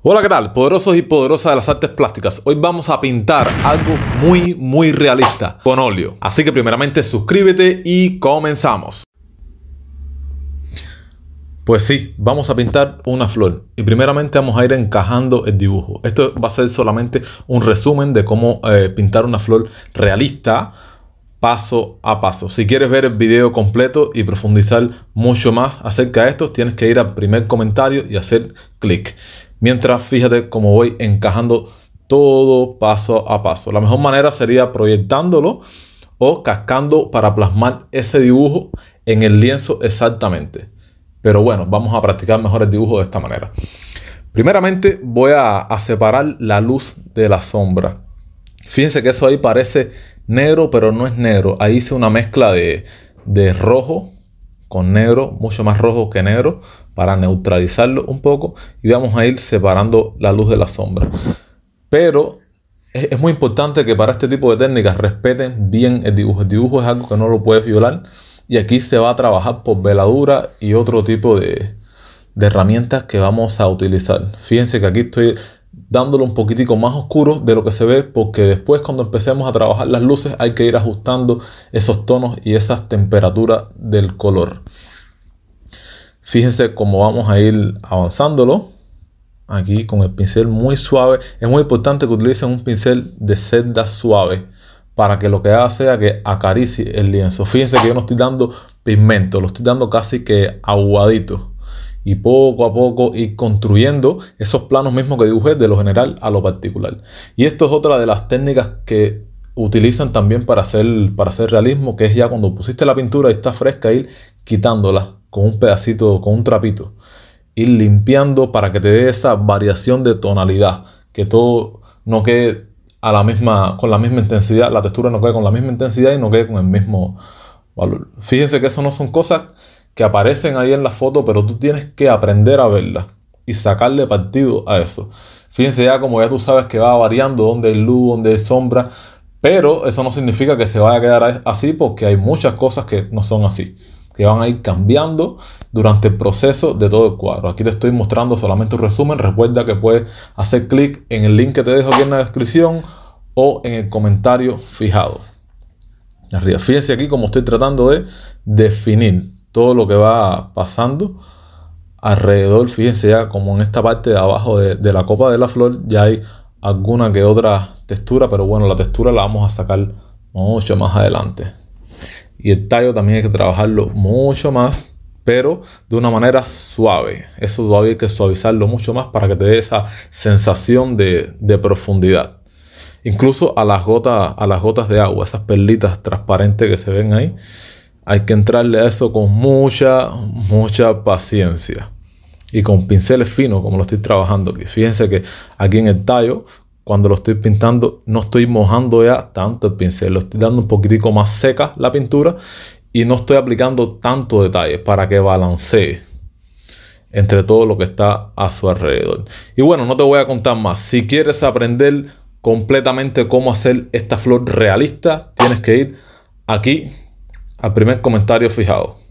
Hola, ¿qué tal? Poderosos y poderosas de las artes plásticas. Hoy vamos a pintar algo muy, muy realista con óleo. Así que primeramente suscríbete y comenzamos. Pues sí, vamos a pintar una flor y primeramente vamos a ir encajando el dibujo. Esto va a ser solamente un resumen de cómo eh, pintar una flor realista paso a paso. Si quieres ver el video completo y profundizar mucho más acerca de esto, tienes que ir al primer comentario y hacer clic. Mientras fíjate cómo voy encajando todo paso a paso. La mejor manera sería proyectándolo o cascando para plasmar ese dibujo en el lienzo exactamente. Pero bueno, vamos a practicar mejor el dibujo de esta manera. Primeramente voy a, separar la luz de la sombra. Fíjense que eso ahí parece negro, pero no es negro. Ahí hice una mezcla de, de rojo con negro, mucho más rojo que negro, para neutralizarlo un poco y vamos a ir separando la luz de la sombra. Pero es, muy importante que para este tipo de técnicas respeten bien el dibujo. El dibujo es algo que no lo puedes violar y aquí se va a trabajar por veladura y otro tipo de, de herramientas que vamos a utilizar. Fíjense que aquí estoy dándolo un poquitico más oscuro de lo que se ve porque después cuando empecemos a trabajar las luces hay que ir ajustando esos tonos y esas temperaturas del color. Fíjense cómo vamos a ir avanzándolo. Aquí con el pincel muy suave. Es muy importante que utilicen un pincel de seda suave para que lo que haga sea que acaricie el lienzo. Fíjense que yo no estoy dando pigmento, lo estoy dando casi que aguadito y poco a poco ir construyendo esos planos mismos que dibujé de lo general a lo particular. Y esto es otra de las técnicas que utilizan también para hacer, para hacer realismo, que es ya cuando pusiste la pintura y está fresca, ir quitándola con un pedacito, con un trapito, ir limpiando para que te dé esa variación de tonalidad, que todo no quede a la misma, con la misma intensidad, la textura no quede con la misma intensidad y no quede con el mismo valor. Fíjense que eso no son cosas que aparecen ahí en la foto, pero tú tienes que aprender a verla y sacarle partido a eso. Fíjense ya como ya tú sabes que va variando dónde hay luz, dónde es sombra, pero eso no significa que se vaya a quedar así porque hay muchas cosas que no son así, que van a ir cambiando durante el proceso de todo el cuadro. Aquí te estoy mostrando solamente un resumen. Recuerda que puedes hacer clic en el link que te dejo aquí en la descripción o en el comentario fijado. Arriba, fíjense aquí como estoy tratando de definir todo lo que va pasando alrededor. Fíjense ya como en esta parte de abajo de, la copa de la flor ya hay alguna que otra textura, pero bueno, la textura la vamos a sacar mucho más adelante. Y el tallo también hay que trabajarlo mucho más, pero de una manera suave. Eso todavía hay que suavizarlo mucho más para que te dé esa sensación de, profundidad. Incluso a las, gotas, a las gotas de agua, esas perlitas transparentes que se ven ahí, hay que entrarle a eso con mucha, mucha paciencia. Y con pinceles finos, como lo estoy trabajando aquí. Fíjense que aquí en el tallo, cuando lo estoy pintando, no estoy mojando ya tanto el pincel. Lo estoy dando un poquitico más seca la pintura. Y no estoy aplicando tanto detalle para que balancee entre todo lo que está a su alrededor. Y bueno, no te voy a contar más. Si quieres aprender completamente cómo hacer esta flor realista, tienes que ir aquí al primer comentario fijado.